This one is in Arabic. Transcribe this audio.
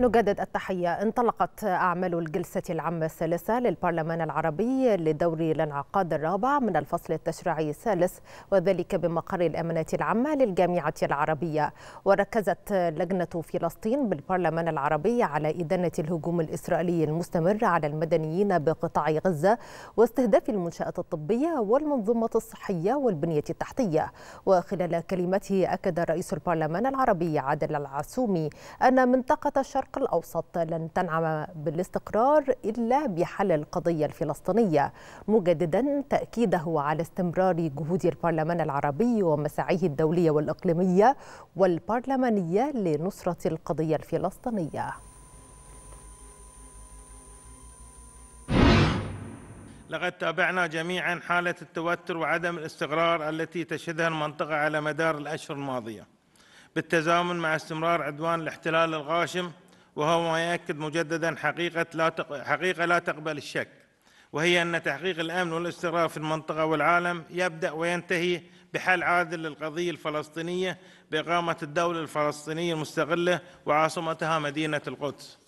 نجدد التحية انطلقت أعمال الجلسة العامة الثالثة للبرلمان العربي لدور الانعقاد الرابع من الفصل التشريعي الثالث وذلك بمقر الأمانة العامة للجامعة العربية وركزت لجنة فلسطين بالبرلمان العربي على إدانة الهجوم الإسرائيلي المستمر على المدنيين بقطاع غزة واستهداف المنشآت الطبية والمنظومة الصحية والبنية التحتية وخلال كلمته أكد رئيس البرلمان العربي عادل العسومي أن منطقة الشرق الشرق الأوسط لن تنعم بالاستقرار إلا بحل القضية الفلسطينية مجددا تأكيده على استمرار جهود البرلمان العربي ومساعيه الدولية والإقليمية والبرلمانية لنصرة القضية الفلسطينية لقد تابعنا جميعا حالة التوتر وعدم الاستقرار التي تشهدها المنطقة على مدار الأشهر الماضية بالتزامن مع استمرار عدوان الاحتلال الغاشم وهو ما يؤكد مجددا حقيقة لا تق... حقيقة لا تقبل الشك وهي أن تحقيق الأمن والاستقرار في المنطقة والعالم يبدأ وينتهي بحل عادل للقضية الفلسطينية بإقامة الدولة الفلسطينية المستقلة وعاصمتها مدينة القدس